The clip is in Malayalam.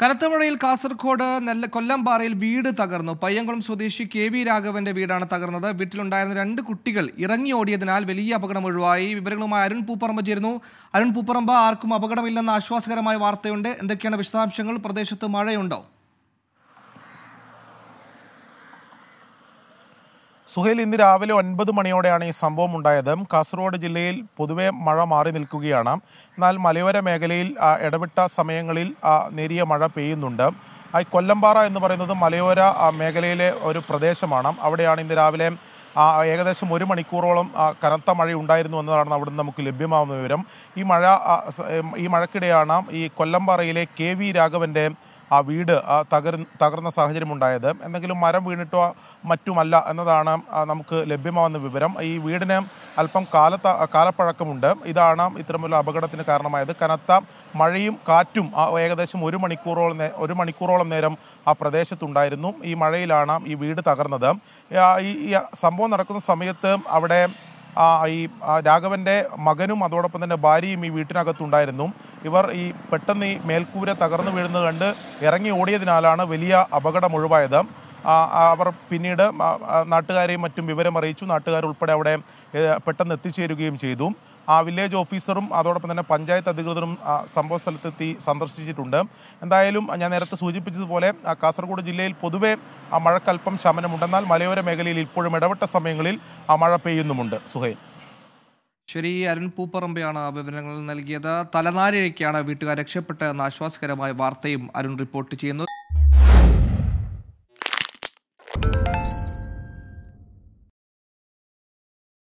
കനത്ത മഴയിൽ കാസർഗോഡ് നെല്ല കൊല്ലംപാറയിൽ വീട് തകർന്നു പയ്യങ്കുളം സ്വദേശി കെ വി രാഘവന്റെ വീടാണ് തകർന്നത് വീട്ടിലുണ്ടായിരുന്ന രണ്ട് കുട്ടികൾ ഇറങ്ങിയോടിയതിനാൽ വലിയ അപകടം ഒഴിവായി വിവരങ്ങളുമായി അരുൺ പൂപ്പറമ്പ് ചേരുന്നു അരുൺ പൂപ്പറമ്പ് ആർക്കും അപകടമില്ലെന്ന ആശ്വാസകരമായ വാർത്തയുണ്ട് എന്തൊക്കെയാണ് വിശദാംശങ്ങൾ പ്രദേശത്ത് മഴയുണ്ടോ സുഹേൽ ഇന്ന് രാവിലെ ഒൻപത് മണിയോടെയാണ് ഈ സംഭവം ഉണ്ടായത് കാസർഗോഡ് ജില്ലയിൽ പൊതുവെ മഴ മാറി നിൽക്കുകയാണ് എന്നാൽ മലയോര മേഖലയിൽ ഇടവിട്ട സമയങ്ങളിൽ നേരിയ മഴ പെയ്യുന്നുണ്ട് ഈ കൊല്ലംപാറ എന്ന് പറയുന്നത് മലയോര മേഖലയിലെ ഒരു പ്രദേശമാണ് അവിടെയാണ് ഇന്ന് രാവിലെ ഏകദേശം ഒരു മണിക്കൂറോളം കനത്ത മഴ ഉണ്ടായിരുന്നു എന്നതാണ് അവിടെ നിന്ന് നമുക്ക് ലഭ്യമാകുന്ന വിവരം ഈ മഴ ഈ മഴക്കിടെയാണ് ഈ കൊല്ലംപാറയിലെ കെ വി ആ വീട് തകർ തകർന്ന ഉണ്ടായത് എന്തെങ്കിലും മരം വീണിട്ടോ മറ്റുമല്ല എന്നതാണ് നമുക്ക് ലഭ്യമാവുന്ന വിവരം ഈ വീടിന് അല്പം കാലത്ത കാലപ്പഴക്കമുണ്ട് ഇതാണ് ഇത്തരമൊരു അപകടത്തിന് കാരണമായത് കനത്ത മഴയും കാറ്റും ഏകദേശം ഒരു മണിക്കൂറോളം ഒരു മണിക്കൂറോളം നേരം ആ പ്രദേശത്തുണ്ടായിരുന്നു ഈ മഴയിലാണ് ഈ വീട് തകർന്നത് ഈ സംഭവം നടക്കുന്ന സമയത്ത് അവിടെ ഈ രാഘവൻ്റെ മകനും അതോടൊപ്പം തന്നെ ഭാര്യയും ഈ വീട്ടിനകത്തുണ്ടായിരുന്നു ഇവർ ഈ പെട്ടെന്ന് ഈ മേൽക്കൂര തകർന്നു വീഴുന്നത് കണ്ട് ഇറങ്ങി ഓടിയതിനാലാണ് വലിയ അപകടം ഒഴിവായത് അവർ പിന്നീട് നാട്ടുകാരെയും മറ്റും വിവരം അറിയിച്ചു നാട്ടുകാരുൾപ്പെടെ അവിടെ പെട്ടെന്ന് എത്തിച്ചേരുകയും ചെയ്തു ആ വില്ലേജ് ഓഫീസറും അതോടൊപ്പം തന്നെ പഞ്ചായത്ത് അധികൃതരും സംഭവ സ്ഥലത്തെത്തി സന്ദർശിച്ചിട്ടുണ്ട് എന്തായാലും ഞാൻ നേരത്തെ സൂചിപ്പിച്ചതുപോലെ കാസർഗോഡ് ജില്ലയിൽ പൊതുവെ ആ മഴക്കൽപ്പം ശമനമുണ്ടെന്നാൽ മലയോര മേഖലയിൽ ഇപ്പോഴും ഇടവിട്ട സമയങ്ങളിൽ ആ മഴ പെയ്യുന്നുമുണ്ട് സുഹൈൽ ശരി അരുൺ പൂപ്പറമ്പയാണ് വിവരങ്ങൾ നൽകിയത് തലനാരിഴയ്ക്കാണ് വീട്ടുകാർ രക്ഷപ്പെട്ടതെന്ന ആശ്വാസകരമായ വാർത്തയും അരുൺ റിപ്പോർട്ട് ചെയ്യുന്നു